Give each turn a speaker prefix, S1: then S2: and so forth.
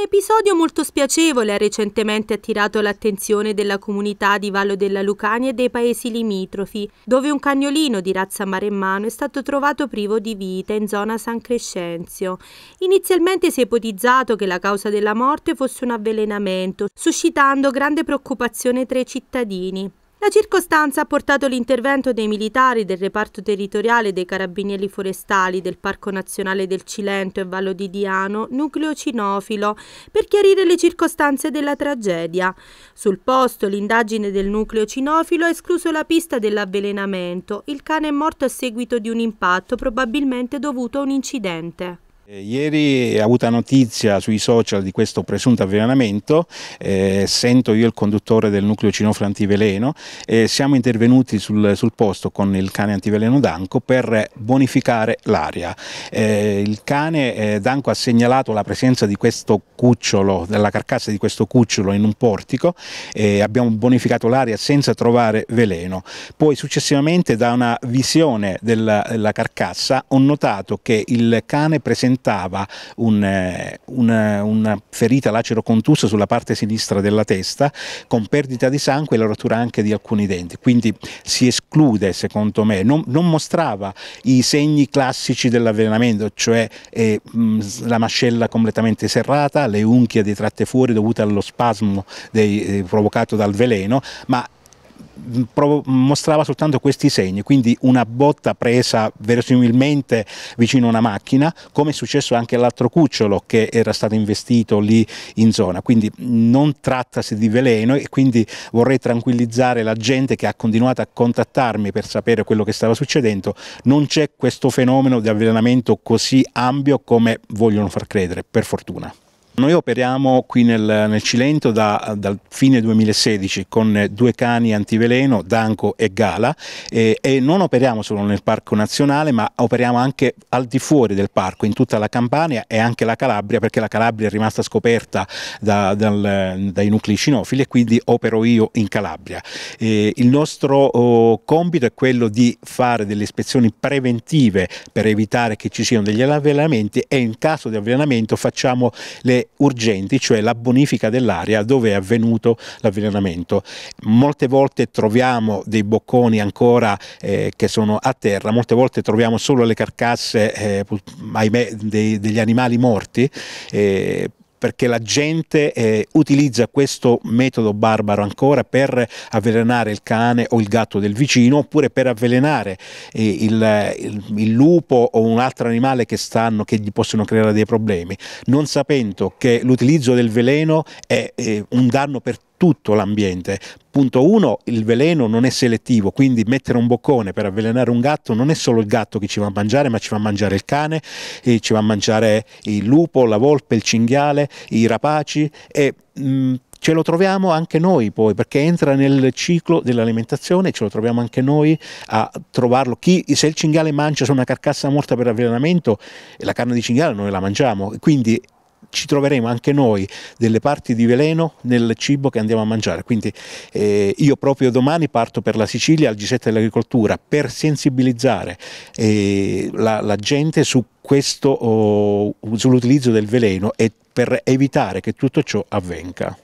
S1: Un episodio molto spiacevole ha recentemente attirato l'attenzione della comunità di Vallo della Lucania e dei paesi limitrofi, dove un cagnolino di razza maremmano è stato trovato privo di vita in zona San Crescenzio. Inizialmente si è ipotizzato che la causa della morte fosse un avvelenamento, suscitando grande preoccupazione tra i cittadini. La circostanza ha portato l'intervento dei militari del reparto territoriale dei carabinieri forestali del Parco Nazionale del Cilento e Vallo di Diano, nucleo cinofilo, per chiarire le circostanze della tragedia. Sul posto l'indagine del nucleo cinofilo ha escluso la pista dell'avvelenamento. Il cane è morto a seguito di un impatto probabilmente dovuto a un incidente.
S2: Eh, ieri è avuta notizia sui social di questo presunto avvelenamento, eh, sento io il conduttore del nucleo cinofilo antiveleno, eh, siamo intervenuti sul, sul, posto con il cane antiveleno Danco per bonificare l'aria. Eh, il cane eh, Danco ha segnalato la presenza di questo cucciolo, della carcassa di questo cucciolo in un portico, e eh, abbiamo bonificato l'aria senza trovare veleno. Poi successivamente da una visione della, della carcassa ho notato che il cane presentava presentava eh, un, eh, una, ferita lacero contussa sulla parte sinistra della testa con perdita di sangue e la rottura anche di alcuni denti, quindi si esclude secondo me, non, non mostrava i segni classici dell'avvelenamento, cioè eh, mm, la mascella completamente serrata, le unchie detratte fuori dovute allo spasmo dei, eh, provocato dal veleno, ma mostrava soltanto questi segni, quindi una botta presa verosimilmente vicino a una macchina, come è successo anche all'altro cucciolo che era stato investito lì in zona, quindi non trattasi di veleno e quindi vorrei tranquillizzare la gente che ha continuato a contattarmi per sapere quello che stava succedendo, non c'è questo fenomeno di avvelenamento così ampio come vogliono far credere, per fortuna. Noi operiamo qui nel, nel Cilento da, dal fine 2016 con due cani antiveleno, Danco e Gala e, e non operiamo solo nel Parco Nazionale ma operiamo anche al di fuori del parco, in tutta la Campania e anche la Calabria perché la Calabria è rimasta scoperta da, dal, dai nuclei cinofili e quindi opero io in Calabria. E il nostro oh, compito è quello di fare delle ispezioni preventive per evitare che ci siano degli avvelenamenti e in caso di avvelenamento facciamo le urgenti, cioè la bonifica dell'area dove è avvenuto l'avvelenamento. Molte volte troviamo dei bocconi ancora eh, che sono a terra, molte volte troviamo solo le carcasse, eh, ahimè, dei, degli animali morti. Eh, perché la gente eh, utilizza questo metodo barbaro ancora per avvelenare il cane o il gatto del vicino oppure per avvelenare eh, il, il, il, lupo o un altro animale che stanno che gli possono creare dei problemi non sapendo che l'utilizzo del veleno è eh, un danno per tutto l'ambiente. Punto 1, il veleno non è selettivo, quindi mettere un boccone per avvelenare un gatto non è solo il gatto che ci va a mangiare, ma ci va a mangiare il cane, ci va a mangiare il lupo, la volpe, il cinghiale, i rapaci e mh, mm, ce lo troviamo anche noi poi perché entra nel ciclo dell'alimentazione ce lo troviamo anche noi a trovarlo Chi, se il cinghiale mangia su una carcassa morta per avvelenamento la carne di cinghiale noi la mangiamo quindi ci troveremo anche noi delle parti di veleno nel cibo che andiamo a mangiare. Quindi eh, io proprio domani parto per la Sicilia al G7 dell'agricoltura per sensibilizzare eh, la, la, gente su questo, oh, sull'utilizzo del veleno e per evitare che tutto ciò avvenga.